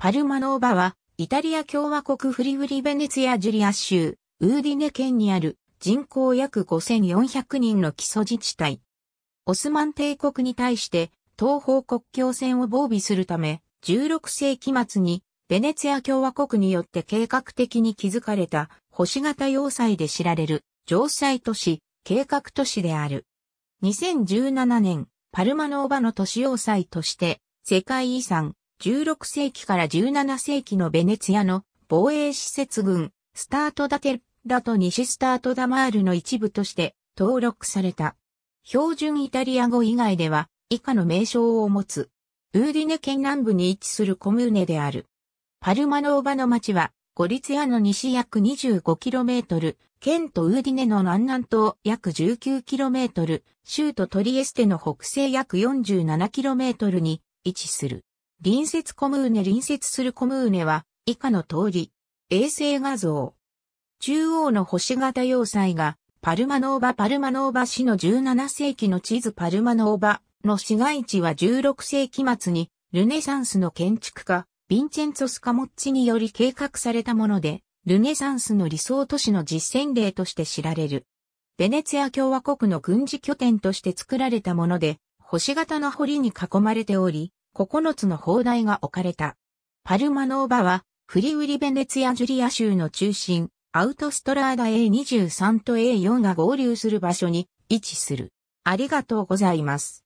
パルマノーバは、イタリア共和国フリフリベネツィアジュリア州、ウーディネ県にある人口約5400人の基礎自治体。オスマン帝国に対して東方国境線を防備するため、16世紀末にベネツィア共和国によって計画的に築かれた星型要塞で知られる城塞都市、計画都市である。2017年、パルマノーバの都市要塞として世界遺産16世紀から17世紀のベネツィアの防衛施設群、スタートダテル、ラと西スタートダマールの一部として登録された。標準イタリア語以外では以下の名称を持つ。ウーディネ県南部に位置するコムーネである。パルマノーバの町は、ゴリツィアの西約 25km、県とウーディネの南南東約 19km、州都トリエステの北西約 47km に位置する。隣接コムーネ隣接するコムーネは以下の通り。衛星画像。中央の星型要塞がパルマノーバパルマノーバ市の17世紀の地図パルマノーバの市街地は16世紀末にルネサンスの建築家ヴィンチェンツォ・スカモッチにより計画されたものでルネサンスの理想都市の実践例として知られる。ベネツィア共和国の軍事拠点として作られたもので、星型の堀に囲まれており、9つの砲台が置かれた。パルマノーバは、フリウリベネツィア・ジュリア州の中心、アウトストラーダ A23 と A4 が合流する場所に位置する。ありがとうございます。